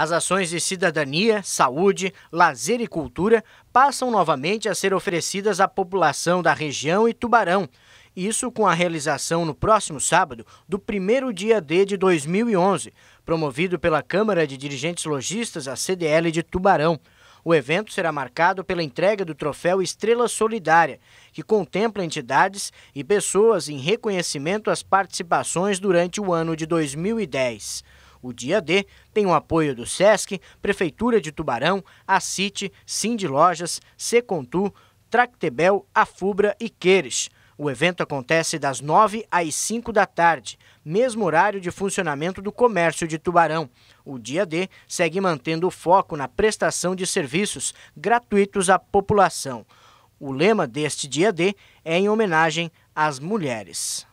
As ações de cidadania, saúde, lazer e cultura passam novamente a ser oferecidas à população da região e Tubarão. Isso com a realização no próximo sábado do primeiro dia D de 2011, promovido pela Câmara de Dirigentes Logistas, a CDL de Tubarão. O evento será marcado pela entrega do troféu Estrela Solidária, que contempla entidades e pessoas em reconhecimento às participações durante o ano de 2010. O Dia D tem o apoio do SESC, Prefeitura de Tubarão, a CIT, Cindy Lojas, Secontu, Tractebel, Afubra e Queires. O evento acontece das 9 às 5 da tarde, mesmo horário de funcionamento do comércio de Tubarão. O Dia D segue mantendo o foco na prestação de serviços gratuitos à população. O lema deste Dia D é em homenagem às mulheres.